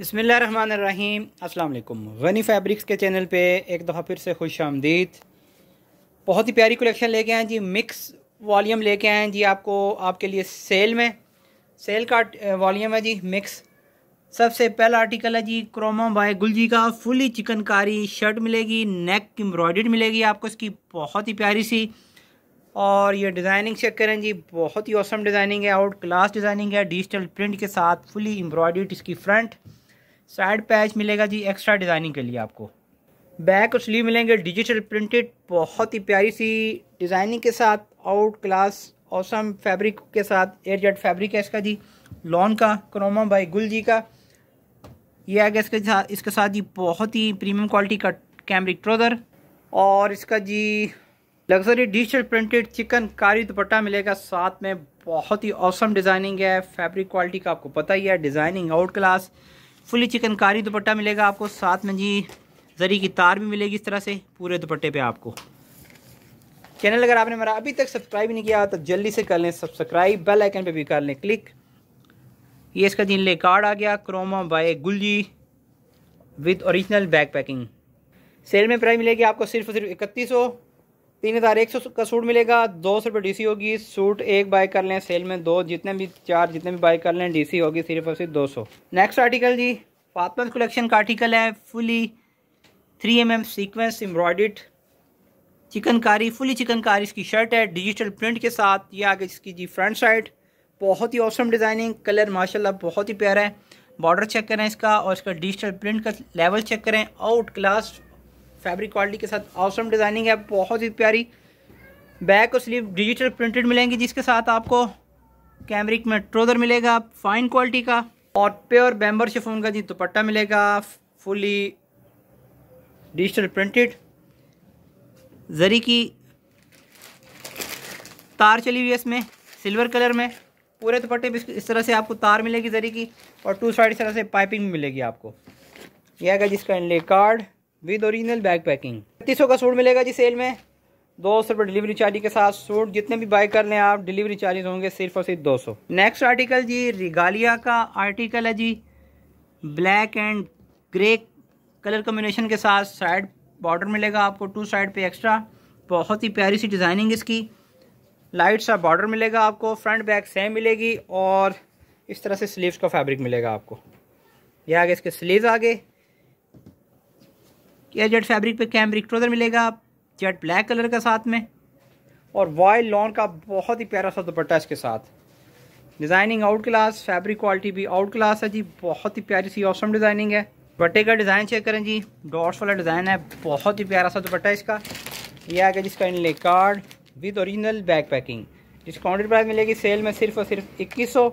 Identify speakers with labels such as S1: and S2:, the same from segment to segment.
S1: बसमिल Rahim Gani fabrics के channel पे एक दफ़ा फिर से खुश आमदीद बहुत ही प्यारी कलेक्शन लेके आए जी मिक्स वॉल्यूम लेके आए हैं जी आपको आपके लिए सेल में सेल का वॉल्यूम है जी मिक्स सबसे पहला आर्टिकल है जी क्रोमा बाय गुलजी का फुली चिकनकारी शर्ट मिलेगी नेक एम्ब्रॉयड मिलेगी आपको इसकी बहुत ही प्यारी सी और ये डिज़ाइनिंग चेक करें जी बहुत ही औसम डिज़ाइनिंग है आउट क्लास डिज़ाइनिंग है डिजिटल प्रिंट के साथ फुली एम्ब्रॉयड इसकी फ्रंट साइड पैच मिलेगा जी एक्स्ट्रा डिज़ाइनिंग के लिए आपको बैक और स्लीव मिलेंगे डिजिटल प्रिंटेड बहुत ही प्यारी सी डिज़ाइनिंग के साथ आउट क्लास औसम फैब्रिक के साथ एयर जेट फैब्रिक है इसका जी लॉन का क्रोमा बाई गुल जी का ये आ गया इसके साथ इसके साथ जी बहुत ही प्रीमियम क्वालिटी का कैमरिक ट्रोजर और इसका जी luxury digital printed chikankari dupatta मिलेगा साथ में बहुत ही औसम डिज़ाइनिंग है फैब्रिक क्वालिटी का आपको पता ही है designing out class fully chikankari dupatta मिलेगा आपको साथ में जी जरी की तार भी मिलेगी इस तरह से पूरे दुपट्टे पे आपको चैनल अगर आपने मेरा अभी तक सब्सक्राइब नहीं किया तो जल्दी से कर लें सब्सक्राइब बेल आइकन पे भी कर लें क्लिक ये इसका जी ले कार्ड आ गया Chroma by Gulji with original bag packing sale में प्राइस मिलेगी आपको सिर्फ सिर्फ इकतीस सौ तीन हज़ार एक सौ का सूट मिलेगा दो सौ रुपये डी सी होगी सूट एक बाय कर लें सेल में दो जितने भी चार जितने भी बाय कर लें डी सी होगी सिर्फ और सिर्फ दो सौ नेक्स्ट आर्टिकल जी फातम कलेक्शन का आर्टिकल है fully three M M sequence embroidered chikankari fully chikankari इसकी शर्ट है डिजिटल प्रिंट के साथ ये आगे इसकी जी फ्रंट साइड बहुत ही औसम डिज़ाइनिंग कलर माशा बहुत ही प्यारा है बॉर्डर चेक करें इसका और इसका डिजिटल प्रिंट का लेवल चेक करें आउट क्लास फैब्रिक क्वालिटी के साथ ऑसम डिज़ाइनिंग है बहुत ही प्यारी बैक और स्लीव डिजिटल प्रिंटेड मिलेंगी जिसके साथ आपको कैमरिक में ट्रोजर मिलेगा फाइन क्वालिटी का और प्योर बैम्बर शिफोन का जी दुपट्टा मिलेगा फुली डिजिटल प्रिंटेड जरी की तार चली हुई है इसमें सिल्वर कलर में पूरे दुपट्टे पे इस तरह से आपको तार मिलेगी जरी की और टू साइड इस तरह से पाइपिंग मिलेगी आपको यह आएगा जिसका inlay card with original bag packing बत्तीस का सूट मिलेगा जी सेल में दो सौ रुपये डिलीवरी चार्ज के साथ सूट जितने भी बाय कर लें आप डिलीवरी चार्जेस होंगे सिर्फ और सिर्फ दो सौ नेक्स्ट आर्टिकल जी रिगालिया का आर्टिकल है जी black and grey colour combination के साथ साइड बॉर्डर मिलेगा आपको टू साइड पे एक्स्ट्रा बहुत ही प्यारी सी डिज़ाइनिंग इसकी लाइट सा बॉर्डर मिलेगा आपको फ्रंट बैक सेम मिलेगी और इस तरह से स्लीव का फैब्रिक मिलेगा आपको यह आगे इसके स्लीव आगे एयर जेट फैब्रिक पे कैमरिक ट्रोज़र मिलेगा आप जेट ब्लैक कलर का साथ में और वाइल लॉन का बहुत ही प्यारा सा दुपट्टा इसके साथ designing out class fabric quality भी आउट क्लास है जी बहुत ही प्यारी सी ऑसम डिज़ाइनिंग है दुपट्टे का डिज़ाइन चेक करें जी डॉट्स वाला डिज़ाइन है बहुत ही प्यारा सा दुपट्टा इसका यह आ गया जिसका inlay card with original back packing discounted price मिलेगी सेल में सिर्फ और सिर्फ इक्कीस सौ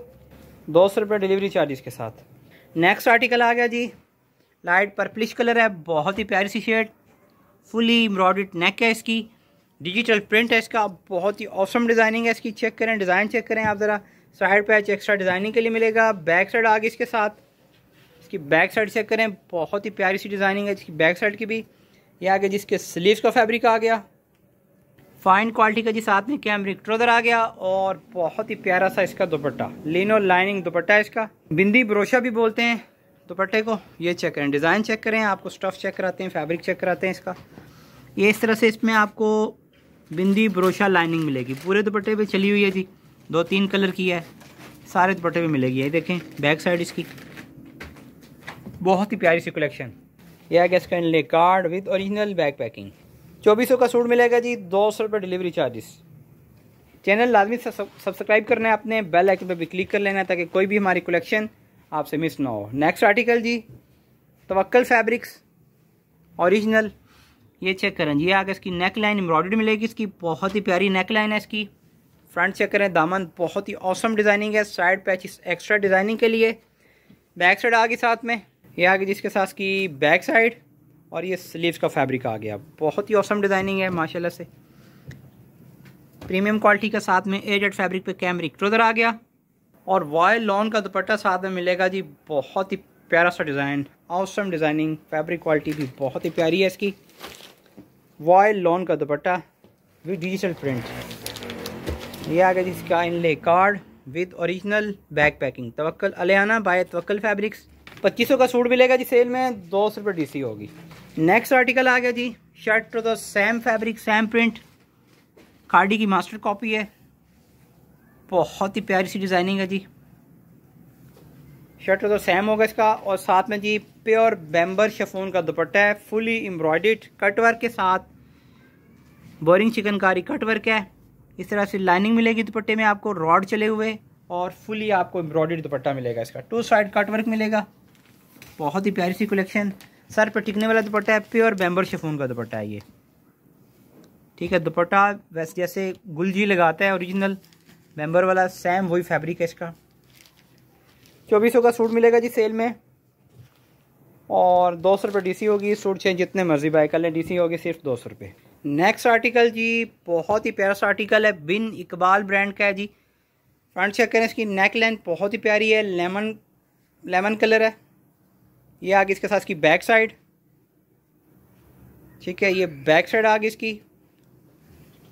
S1: दो सौ रुपये डिलीवरी चार्ज इसके साथ नेक्स्ट आर्टिकल आ गया जी लाइट पर्पलिश कलर है बहुत ही प्यारी सी शेड फुली एम्ब्रॉयड नेक है इसकी डिजिटल प्रिंट है इसका बहुत ही ऑसम डिज़ाइनिंग है इसकी चेक करें डिज़ाइन चेक करें आप ज़रा साइड पैच एक्स्ट्रा डिज़ाइनिंग के लिए मिलेगा बैक साइड आगे इसके साथ इसकी बैक साइड चेक करें बहुत ही प्यारी सी डिज़ाइनिंग है इसकी बैक साइड की भी ये आगे जिसके स्लीव का फैब्रिक आ गया फाइन क्वालिटी का जी साथ में कैमरिक ट्रोदर आ गया और बहुत ही प्यारा सा इसका दुपट्टा लिनो लाइनिंग दुपट्टा है इसका बिंदी ब्रोशा भी बोलते हैं दुपट्टे को ये चेक करें डिज़ाइन चेक करें आपको स्टफ़ चेक कराते हैं फैब्रिक चेक कराते हैं इसका ये इस तरह से इसमें आपको बिंदी ब्रोशा लाइनिंग मिलेगी पूरे दुपट्टे पे चली हुई है जी दो तीन कलर की है सारे दुपट्टे पे मिलेगी ये देखें बैक साइड इसकी बहुत ही प्यारी सी कलेक्शन ये आ गया इसका inlay card with original bag packing चौबीसों का सूट मिलेगा जी दो सौ रुपये डिलीवरी चार्जेस चैनल लाजमी सब्सक्राइब करना है अपने बेल आइकन पर भी क्लिक कर लेना ताकि कोई भी हमारी कलेक्शन आपसे मिस ना हो नेक्स्ट आर्टिकल जी तवक्ल फैब्रिक्स ओरिजिनल ये चेक करें ये आगे इसकी नेक लाइन एम्ब्रॉयड मिलेगी इसकी बहुत ही प्यारी नेक लाइन है इसकी फ्रंट चेक करें दामन बहुत ही औसम डिज़ाइनिंग है साइड पैच एक्स्ट्रा डिज़ाइनिंग के लिए बैक साइड आ गई साथ में ये आ गई जिसके साथ की बैक साइड और ये स्लीव्स का फैब्रिक आ गया बहुत ही औसम डिज़ाइनिंग है माशाल्लाह से प्रीमियम क्वालिटी के साथ में एजेड फैब्रिक पे कैमरिक ट्रोदर आ गया और वायल लॉन का दुपट्टा साथ में मिलेगा जी बहुत ही प्यारा सा design awesome designing fabric quality भी बहुत ही प्यारी है इसकी वायल लॉन का दुपट्टा विद डिजिटल प्रिंट ये आ गया जी इसका inlay card with original bag packing Tawakkal Aliana by Tawakkal fabrics पच्चीस का सूट मिलेगा जी सेल में दो सौ रुपये डी होगी नेक्स्ट आर्टिकल आ गया जी shirt the same fabric same print Khaadi की मास्टर कॉपी है बहुत ही प्यारी सी डिज़ाइनिंग है जी शर्ट तो सेम होगा इसका और साथ में जी प्योर बैम्बर शेफोन का दुपट्टा है फुली एम्ब्रॉयड कटवर्क के साथ बोरिंग चिकनकारी कटवर्क है इस तरह से लाइनिंग मिलेगी दुपट्टे में आपको रॉड चले हुए और फुली आपको एम्ब्रॉयड दुपट्टा मिलेगा इसका टू साइड कटवर्क मिलेगा बहुत ही प्यारी सी कलेक्शन सर पर टिकने वाला दुपट्टा है प्योर बैम्बर शेफोन का दुपट्टा है ये ठीक है दुपट्टा वैसे जैसे गुलजी लगाता है ओरिजिनल मेंबर वाला सेम वही फैब्रिक है इसका चौबीसों का सूट मिलेगा जी सेल में और दो सौ रुपये डी होगी सूट चाहे जितने मर्जी बाय कर लें डी होगी सिर्फ दो सौ रुपये नेक्स्ट आर्टिकल जी बहुत ही प्यारा सा आर्टिकल है बिन इकबाल ब्रांड का है जी फ्रंट चेक करें इसकी नेक लेंथ बहुत ही प्यारी है लेमन लेमन कलर है ये आगे इसके साथ इसकी बैक साइड ठीक है ये बैक साइड आगे इसकी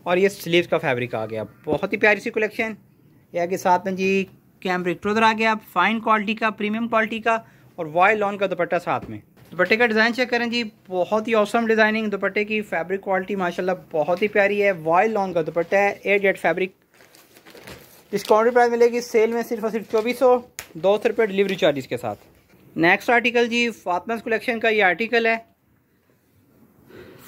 S1: और ये स्लीव का फैब्रिक आ गया बहुत ही प्यारी सी कलेक्शन यह आगे साथ में जी कैमरिक ट्रोदर आ गया फाइन क्वालिटी का प्रीमियम क्वालिटी का और वॉय लॉन का दुपट्टा साथ में दुपट्टे का डिज़ाइन चेक करें जी बहुत ही औसम डिज़ाइनिंग दुपट्टे की फैब्रिक क्वालिटी माशाल्लाह बहुत ही प्यारी है वाइल लॉन का दुपट्टा है air jet fabric discount price मिलेगी सेल में सिर्फ और सिर्फ चौबीस सौ दो सौ रुपये डिलीवरी चार्जेस के साथ नेक्स्ट आर्टिकल जी फातमस कलेक्शन का ये आर्टिकल है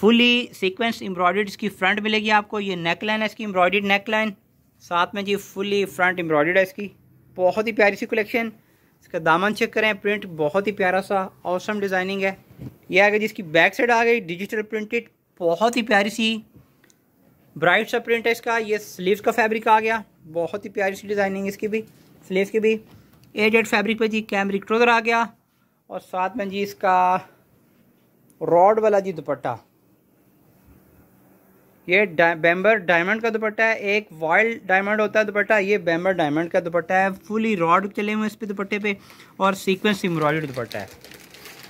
S1: फुली सीक्वेंस एम्ब्रॉयड इसकी फ्रंट मिलेगी आपको ये नेक लाइन है इसकी एम्ब्रॉयड नेक लाइन साथ में जी फुली फ्रंट एम्ब्रॉयड है इसकी बहुत ही प्यारी सी कलेक्शन इसका दामन चेक करें प्रिंट बहुत ही प्यारा सा औसम डिज़ाइनिंग है ये आ गई जिसकी बैक साइड आ गई डिजिटल प्रिंटेड बहुत ही प्यारी सी ब्राइट सा प्रिंट है इसका ये स्लीव्स का फैब्रिक आ गया बहुत ही प्यारी सी डिज़ाइनिंग इसकी भी स्लीव्स की भी ए फैब्रिक पे जी कैमरिक ट्रोजर आ गया और साथ में जी इसका रॉड वाला जी दुपट्टा ये डा बैम्बर डायमंड का दुपट्टा है एक वाइल्ड डायमंड होता है दुपट्टा ये बैम्बर डायमंड का दुपट्टा है फुली रॉड चले हुए इस पे दुपट्टे पे और सीक्वेंस एम्ब्रॉयडर्ड दुपट्टा है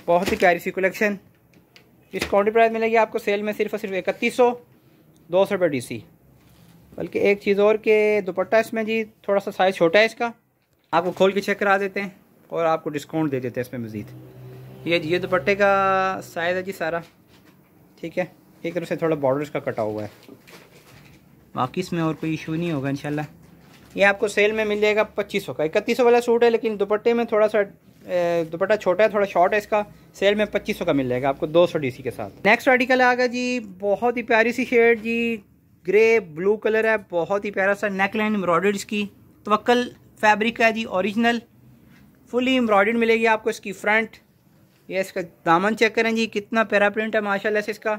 S1: बहुत ही प्यारी सी कलेक्शन डिस्काउंट प्राइस मिलेगी आपको सेल में सिर्फ और सिर्फ इकतीस सौ दो सौ रुपये डी सी बल्कि एक चीज़ और के दुपट्टा इसमें जी थोड़ा सा साइज़ छोटा है इसका आपको खोल के चेक करा देते हैं और आपको डिस्काउंट दे देते हैं इसमें मज़ीद ये ये दुपट्टे का साइज़ है जी सारा ठीक है एक तरफ से थोड़ा बॉर्डर्स का कटा हुआ है बाकी इसमें और कोई इशू नहीं होगा इनशाला ये आपको सेल में मिल जाएगा पच्चीस सौ का इकतीस वाला सूट है लेकिन दुपट्टे में थोड़ा सा दुपट्टा छोटा है थोड़ा शॉर्ट है इसका सेल में पच्चीस का मिल जाएगा आपको दो सौ डीसी के साथ नेक्स्ट आर्टिकल आ गया जी बहुत ही प्यारी सी शेड जी ग्रे ब्लू कलर है बहुत ही प्यारा सा नेक लाइन एम्ब्रॉयडर्ड इसकी तवक्ल फैब्रिक है जी ओरिजिनल फुली एम्ब्रॉयडर्ड मिलेगी आपको इसकी फ्रंट ये इसका दामन चेक करें जी कितना प्यारा प्रिंट है माशाल्लाह से इसका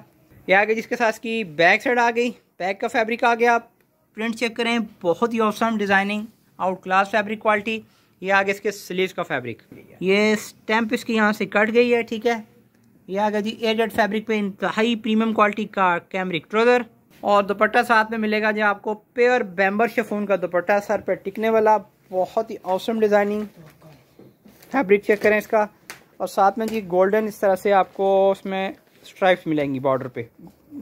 S1: ये आ गई जिसके साथ इसकी बैक साइड आ गई बैक का फैब्रिक आ गया आप प्रिंट चेक करें बहुत ही awesome designing out class fabric quality ये आ गया इसके स्लीव का फैब्रिक ये स्टैंप इसकी यहाँ से कट गई है ठीक है ये आ गया जी एजेड फैब्रिक पे इंतहाई प्रीमियम क्वालिटी का कैमरिक ट्रोज़र और दुपट्टा साथ में मिलेगा जी आपको पेयर बैम्बर शेफोन का दुपट्टा सर पर टिकने वाला बहुत ही औसम डिज़ाइनिंग फैब्रिक चेक करें इसका और साथ में जी गोल्डन इस तरह से आपको उसमें स्ट्राइप्स मिलेंगी बॉर्डर पे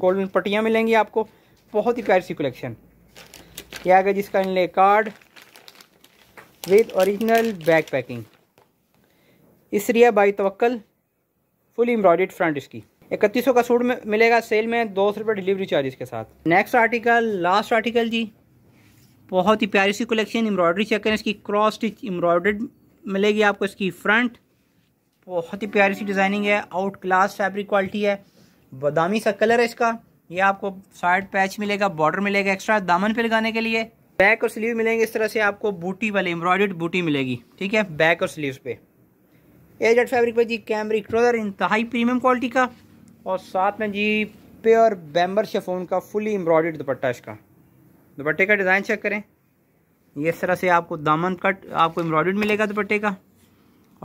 S1: गोल्डन पट्टियाँ मिलेंगी आपको बहुत ही प्यारी सी कलेक्शन ये आ गया जिसका inlay card with original bag packing Isriya by Tawakkal full embroidered front इसकी इकतीस का सूट में मिलेगा सेल में दो सौ रुपये डिलीवरी चार्जेस के साथ नेक्स्ट आर्टिकल लास्ट आर्टिकल जी बहुत ही प्यारी सी कलेक्शन एम्ब्रॉयडरी चेक करें इसकी क्रॉस स्टिच एम्ब्रॉयड मिलेगी आपको इसकी फ्रंट बहुत ही प्यारी सी डिज़ाइनिंग है आउट क्लास फैब्रिक क्वालिटी है बादामी सा कलर है इसका ये आपको साइड पैच मिलेगा बॉर्डर मिलेगा एक्स्ट्रा दामन पे लगाने के लिए बैक और स्लीव मिलेंगे इस तरह से आपको बूटी वाले एम्ब्रॉयड बूटी मिलेगी ठीक है बैक और स्लीव पे एजेड फैब्रिक पे जी कैमरिक ट्रोजर इंतहाई प्रीमियम क्वालिटी का और साथ में जी प्योर बैम्बर शेफोन का फुली एम्ब्रॉयड दुपट्टा इसका दुपट्टे का डिज़ाइन चेक करें ये इस तरह से आपको दामन कट आपको एम्ब्रॉयड मिलेगा दुपट्टे का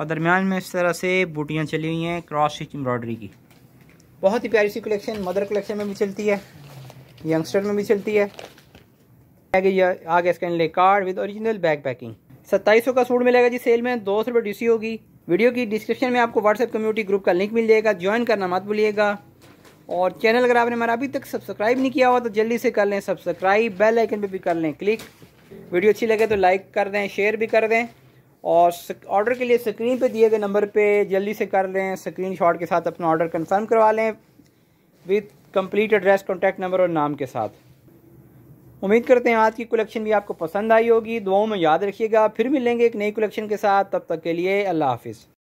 S1: और दरमियान में इस तरह से बूटियाँ चली हुई हैं क्रॉस स्टिच एम्ब्रॉयडरी की बहुत ही प्यारी सी कलेक्शन मदर कलेक्शन में भी चलती है यंगस्टर में भी चलती है आगे आगे इसका card with original bag packing सत्ताईस का सूट मिलेगा जी सेल में दो सौ रुपये डी होगी वीडियो की डिस्क्रिप्शन में आपको व्हाट्सएप कम्युनिटी ग्रुप का लिंक मिल जाएगा ज्वाइन करना मत भूलिएगा और चैनल अगर आपने हमारा अभी तक सब्सक्राइब नहीं किया हुआ तो जल्दी से कर लें सब्सक्राइब बेल आइकन पर भी कर लें क्लिक वीडियो अच्छी लगे तो लाइक कर दें शेयर भी कर दें और ऑर्डर के लिए स्क्रीन पे दिए गए नंबर पे जल्दी से कर लें स्क्रीनशॉट के साथ अपना ऑर्डर कंफर्म करवा लें with complete address contact number और नाम के साथ उम्मीद करते हैं आज की कलेक्शन भी आपको पसंद आई होगी दुआओं में याद रखिएगा फिर मिलेंगे एक नई कलेक्शन के साथ तब तक के लिए अल्लाह हाफिज़